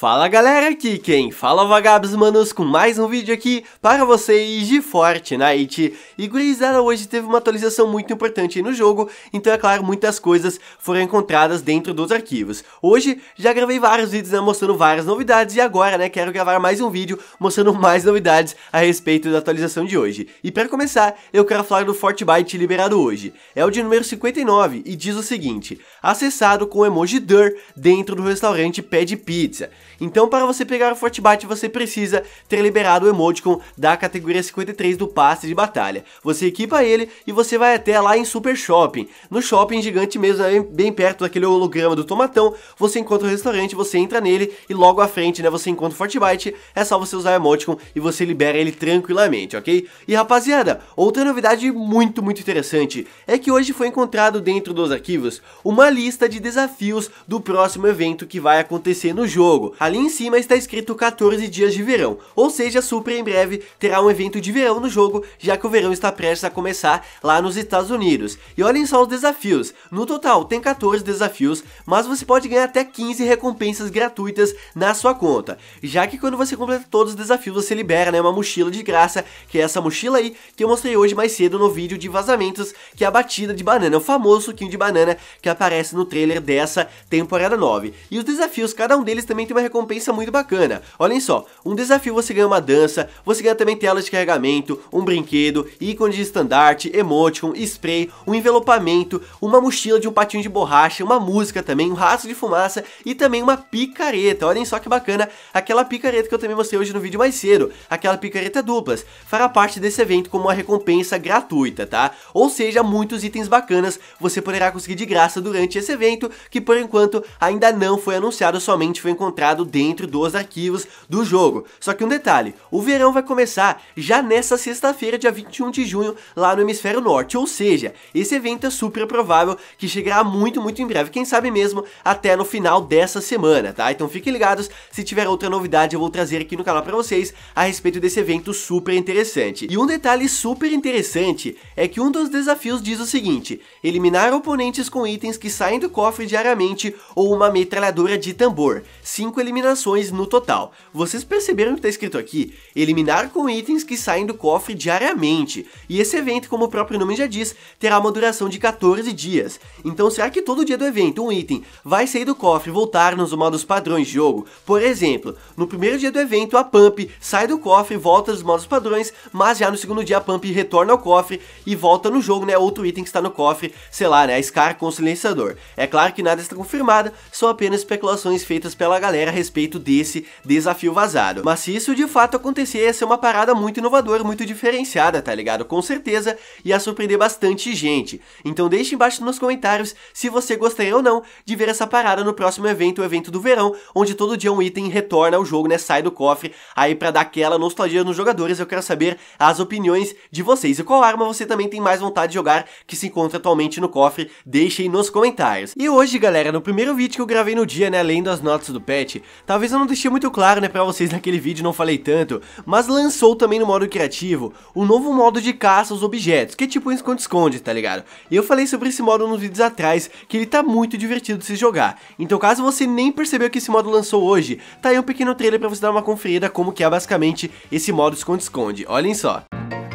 Fala galera, aqui quem fala é vagabos manos com mais um vídeo aqui para vocês de Fortnite E gurizada, hoje teve uma atualização muito importante no jogo, então é claro, muitas coisas foram encontradas dentro dos arquivos Hoje já gravei vários vídeos né, mostrando várias novidades e agora né, quero gravar mais um vídeo mostrando mais novidades a respeito da atualização de hoje E para começar, eu quero falar do Fortnite liberado hoje, é o de número 59 e diz o seguinte Acessado com o emoji Dur dentro do restaurante Pede Pizza então para você pegar o Fortbite você precisa ter liberado o emoticon da categoria 53 do passe de batalha. Você equipa ele e você vai até lá em Super Shopping. No shopping gigante mesmo, é bem perto daquele holograma do tomatão, você encontra o restaurante, você entra nele e logo à frente, né, você encontra o Fortbite, é só você usar o emoticon e você libera ele tranquilamente, ok? E rapaziada, outra novidade muito, muito interessante é que hoje foi encontrado dentro dos arquivos uma lista de desafios do próximo evento que vai acontecer no jogo. A Ali em cima está escrito 14 dias de verão, ou seja, super em breve terá um evento de verão no jogo, já que o verão está prestes a começar lá nos Estados Unidos. E olhem só os desafios, no total tem 14 desafios, mas você pode ganhar até 15 recompensas gratuitas na sua conta, já que quando você completa todos os desafios você libera né, uma mochila de graça, que é essa mochila aí que eu mostrei hoje mais cedo no vídeo de vazamentos, que é a batida de banana, é o famoso suquinho de banana que aparece no trailer dessa temporada 9. E os desafios, cada um deles também tem uma recompensa recompensa muito bacana. Olhem só, um desafio você ganha uma dança, você ganha também tela de carregamento, um brinquedo, ícone de estandarte, emoticon, spray, um envelopamento, uma mochila de um patinho de borracha, uma música também, um rastro de fumaça e também uma picareta. Olhem só que bacana aquela picareta que eu também mostrei hoje no vídeo mais cedo, aquela picareta duplas, fará parte desse evento como uma recompensa gratuita, tá? Ou seja, muitos itens bacanas você poderá conseguir de graça durante esse evento, que por enquanto ainda não foi anunciado, somente foi encontrado dentro dos arquivos do jogo. Só que um detalhe, o verão vai começar já nessa sexta-feira, dia 21 de junho, lá no Hemisfério Norte, ou seja, esse evento é super provável que chegará muito, muito em breve, quem sabe mesmo até no final dessa semana, tá? Então fiquem ligados, se tiver outra novidade eu vou trazer aqui no canal para vocês a respeito desse evento super interessante. E um detalhe super interessante é que um dos desafios diz o seguinte, eliminar oponentes com itens que saem do cofre diariamente ou uma metralhadora de tambor. 5 eliminações eliminações no total. Vocês perceberam que está escrito aqui? Eliminar com itens que saem do cofre diariamente. E esse evento, como o próprio nome já diz, terá uma duração de 14 dias. Então será que todo dia do evento um item vai sair do cofre e voltar nos modos padrões de jogo? Por exemplo, no primeiro dia do evento a Pump sai do cofre e volta nos modos padrões, mas já no segundo dia a Pump retorna ao cofre e volta no jogo, né? Outro item que está no cofre, sei lá, né? A Scar com o silenciador. É claro que nada está confirmado, são apenas especulações feitas pela galera respeito desse desafio vazado. Mas se isso de fato acontecer, ia ser é uma parada muito inovadora, muito diferenciada, tá ligado? Com certeza ia surpreender bastante gente. Então deixe embaixo nos comentários se você gostaria ou não de ver essa parada no próximo evento, o evento do verão, onde todo dia um item retorna ao jogo, né? Sai do cofre aí para dar aquela nostalgia nos jogadores. Eu quero saber as opiniões de vocês. E qual arma você também tem mais vontade de jogar que se encontra atualmente no cofre? Deixem nos comentários. E hoje, galera, no primeiro vídeo que eu gravei no dia, né? Além das notas do patch, Talvez eu não deixei muito claro né, pra vocês naquele vídeo, não falei tanto, mas lançou também no modo criativo um novo modo de caça aos objetos, que é tipo um esconde-esconde, tá ligado? E eu falei sobre esse modo nos vídeos atrás, que ele tá muito divertido de se jogar. Então caso você nem percebeu que esse modo lançou hoje, tá aí um pequeno trailer pra você dar uma conferida como que é basicamente esse modo esconde-esconde, olhem só. Música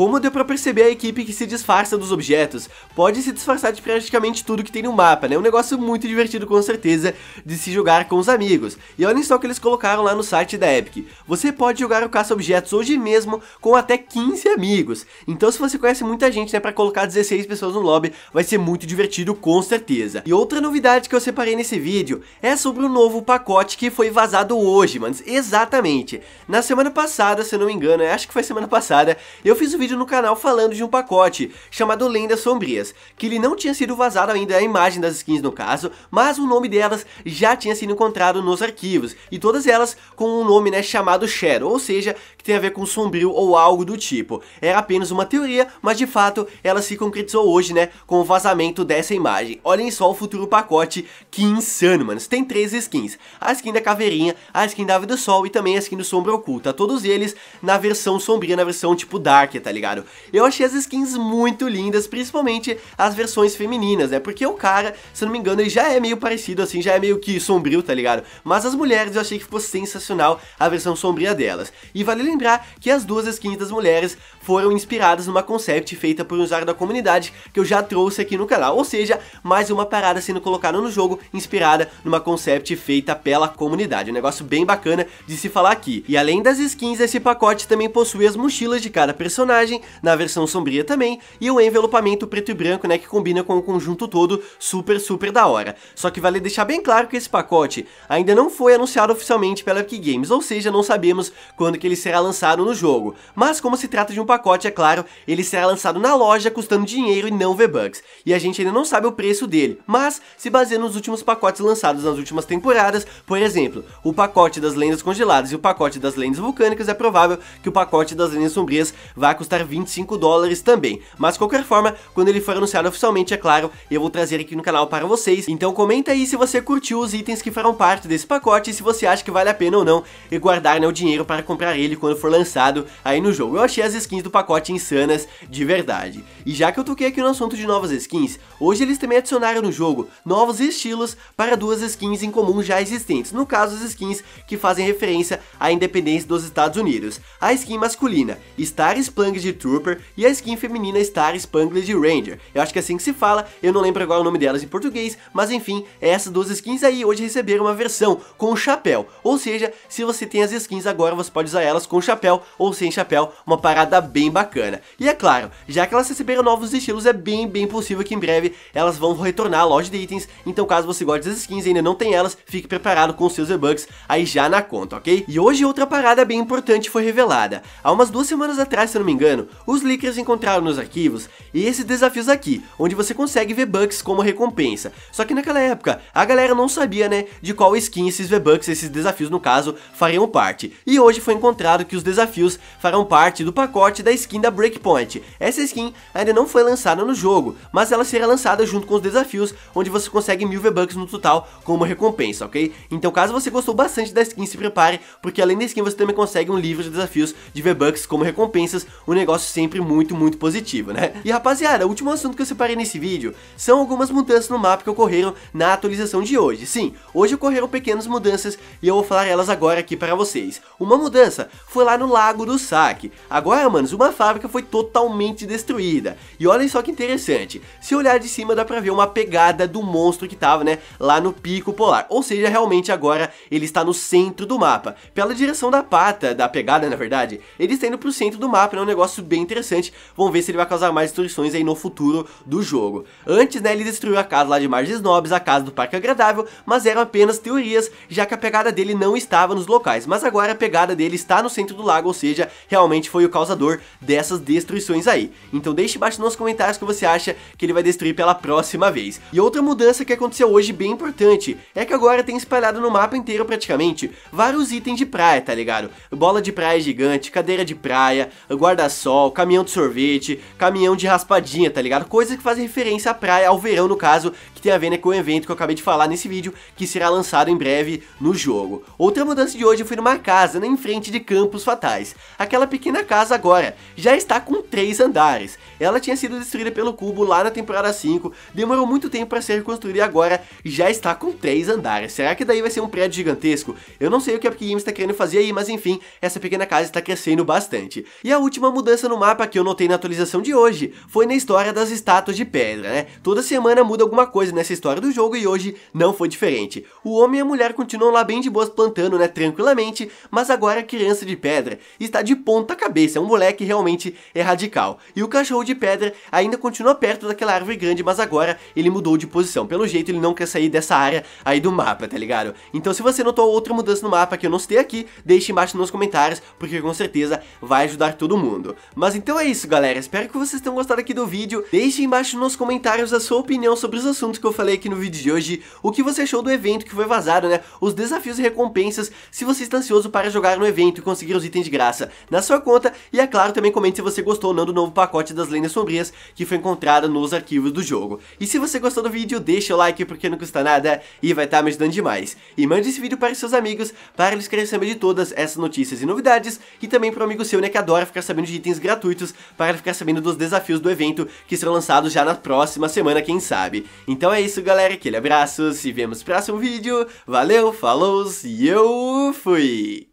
Como deu pra perceber, a equipe que se disfarça dos objetos pode se disfarçar de praticamente tudo que tem no mapa, né? Um negócio muito divertido, com certeza, de se jogar com os amigos. E olhem só o que eles colocaram lá no site da Epic. Você pode jogar o caça-objetos hoje mesmo com até 15 amigos. Então se você conhece muita gente, né, pra colocar 16 pessoas no lobby, vai ser muito divertido, com certeza. E outra novidade que eu separei nesse vídeo é sobre o um novo pacote que foi vazado hoje, manos. Exatamente. Na semana passada, se eu não me engano, é, acho que foi semana passada, eu fiz um vídeo vídeo no canal falando de um pacote, chamado Lendas Sombrias, que ele não tinha sido vazado ainda é a imagem das skins no caso, mas o nome delas já tinha sido encontrado nos arquivos, e todas elas com um nome né, chamado Shadow, ou seja, que tem a ver com sombrio ou algo do tipo. Era apenas uma teoria, mas de fato ela se concretizou hoje, né, com o vazamento dessa imagem. Olhem só o futuro pacote, que insano, mano. Tem três skins, a skin da caveirinha, a skin da ave do sol e também a skin do sombra oculta, todos eles na versão sombria, na versão tipo Dark, tá ligado? ligado? Eu achei as skins muito lindas, principalmente as versões femininas, né? Porque o cara, se não me engano, ele já é meio parecido assim, já é meio que sombrio, tá ligado? Mas as mulheres eu achei que ficou sensacional a versão sombria delas. E vale lembrar que as duas skins das mulheres foram inspiradas numa concept feita por um usuário da comunidade que eu já trouxe aqui no canal, ou seja, mais uma parada sendo colocada no jogo, inspirada numa concept feita pela comunidade, um negócio bem bacana de se falar aqui. E além das skins, esse pacote também possui as mochilas de cada personagem personagem, na versão sombria também, e o envelopamento preto e branco, né, que combina com o conjunto todo, super, super da hora. Só que vale deixar bem claro que esse pacote ainda não foi anunciado oficialmente pela Epic Games, ou seja, não sabemos quando que ele será lançado no jogo. Mas como se trata de um pacote, é claro, ele será lançado na loja custando dinheiro e não V-Bucks, e a gente ainda não sabe o preço dele, mas se baseia nos últimos pacotes lançados nas últimas temporadas, por exemplo, o pacote das lendas congeladas e o pacote das lendas vulcânicas, é provável que o pacote das lendas sombrias vá custar custar 25 dólares também. Mas, de qualquer forma, quando ele for anunciado oficialmente, é claro, eu vou trazer aqui no canal para vocês. Então comenta aí se você curtiu os itens que farão parte desse pacote e se você acha que vale a pena ou não guardar né, o dinheiro para comprar ele quando for lançado aí no jogo. Eu achei as skins do pacote insanas de verdade. E já que eu toquei aqui no assunto de novas skins, hoje eles também adicionaram no jogo novos estilos para duas skins em comum já existentes, no caso as skins que fazem referência à independência dos Estados Unidos. A skin masculina, Star Splang de Trooper e a skin feminina Star Spangled de Ranger. Eu acho que é assim que se fala, eu não lembro agora o nome delas em português, mas enfim, é essas duas skins aí hoje receberam uma versão com o chapéu. Ou seja, se você tem as skins agora, você pode usar elas com chapéu ou sem chapéu, uma parada bem bacana. E é claro, já que elas receberam novos estilos, é bem, bem possível que em breve elas vão retornar à loja de itens, então caso você goste das skins e ainda não tem elas, fique preparado com seus e-bucks aí já na conta, ok? E hoje outra parada bem importante foi revelada. Há umas duas semanas atrás, se eu não me engano, engano, os leakers encontraram nos arquivos esses desafios aqui, onde você consegue V-Bucks como recompensa. Só que naquela época, a galera não sabia, né, de qual skin esses V-Bucks, esses desafios no caso, fariam parte. E hoje foi encontrado que os desafios farão parte do pacote da skin da Breakpoint. Essa skin ainda não foi lançada no jogo, mas ela será lançada junto com os desafios, onde você consegue mil V-Bucks no total como recompensa, ok? Então caso você gostou bastante da skin, se prepare, porque além da skin você também consegue um livro de desafios de V-Bucks como recompensas, onde negócio sempre muito, muito positivo, né? E rapaziada, o último assunto que eu separei nesse vídeo são algumas mudanças no mapa que ocorreram na atualização de hoje. Sim, hoje ocorreram pequenas mudanças e eu vou falar elas agora aqui para vocês. Uma mudança foi lá no Lago do Saque. Agora, manos, uma fábrica foi totalmente destruída. E olhem só que interessante, se olhar de cima dá pra ver uma pegada do monstro que tava, né, lá no Pico Polar. Ou seja, realmente agora ele está no centro do mapa. Pela direção da pata, da pegada na verdade, ele está indo pro centro do mapa, é né, um negócio negócio bem interessante. Vamos ver se ele vai causar mais destruições aí no futuro do jogo. Antes, né, ele destruiu a casa lá de Marges Nobres, a casa do Parque Agradável, mas eram apenas teorias, já que a pegada dele não estava nos locais. Mas agora a pegada dele está no centro do lago, ou seja, realmente foi o causador dessas destruições aí. Então deixe embaixo nos comentários o que você acha que ele vai destruir pela próxima vez. E outra mudança que aconteceu hoje bem importante, é que agora tem espalhado no mapa inteiro praticamente vários itens de praia, tá ligado? Bola de praia gigante, cadeira de praia, guarda sol, caminhão de sorvete, caminhão de raspadinha, tá ligado? Coisas que fazem referência à praia, ao verão no caso, que tem a ver né, com o evento que eu acabei de falar nesse vídeo, que será lançado em breve no jogo. Outra mudança de hoje foi numa casa, né, em frente de Campos Fatais. Aquela pequena casa agora já está com três andares. Ela tinha sido destruída pelo cubo lá na temporada 5, demorou muito tempo para ser reconstruída e agora já está com três andares. Será que daí vai ser um prédio gigantesco? Eu não sei o que a Epic Games está querendo fazer aí, mas enfim, essa pequena casa está crescendo bastante. E a última mudança mudança no mapa que eu notei na atualização de hoje foi na história das estátuas de pedra, né? Toda semana muda alguma coisa nessa história do jogo e hoje não foi diferente. O homem e a mulher continuam lá bem de boas plantando, né, tranquilamente, mas agora a é criança de pedra está de ponta cabeça, é um moleque realmente é radical. E o cachorro de pedra ainda continua perto daquela árvore grande, mas agora ele mudou de posição. Pelo jeito ele não quer sair dessa área aí do mapa, tá ligado? Então se você notou outra mudança no mapa que eu não citei aqui, deixe embaixo nos comentários, porque com certeza vai ajudar todo mundo. Mas então é isso, galera. Espero que vocês tenham gostado aqui do vídeo. Deixe embaixo nos comentários a sua opinião sobre os assuntos que eu falei aqui no vídeo de hoje. O que você achou do evento que foi vazado, né? Os desafios e recompensas, se você está ansioso para jogar no evento e conseguir os itens de graça na sua conta. E, é claro, também comente se você gostou ou não do novo pacote das lendas sombrias que foi encontrado nos arquivos do jogo. E se você gostou do vídeo, deixa o like porque não custa nada e vai estar tá me ajudando demais. E mande esse vídeo para seus amigos para eles querem saber de todas essas notícias e novidades e também para um amigo seu, né, que adora ficar sabendo de itens gratuitos para ficar sabendo dos desafios do evento que serão lançados já na próxima semana, quem sabe. Então é isso galera, aquele abraço, se vemos no próximo vídeo, valeu, falou e eu fui!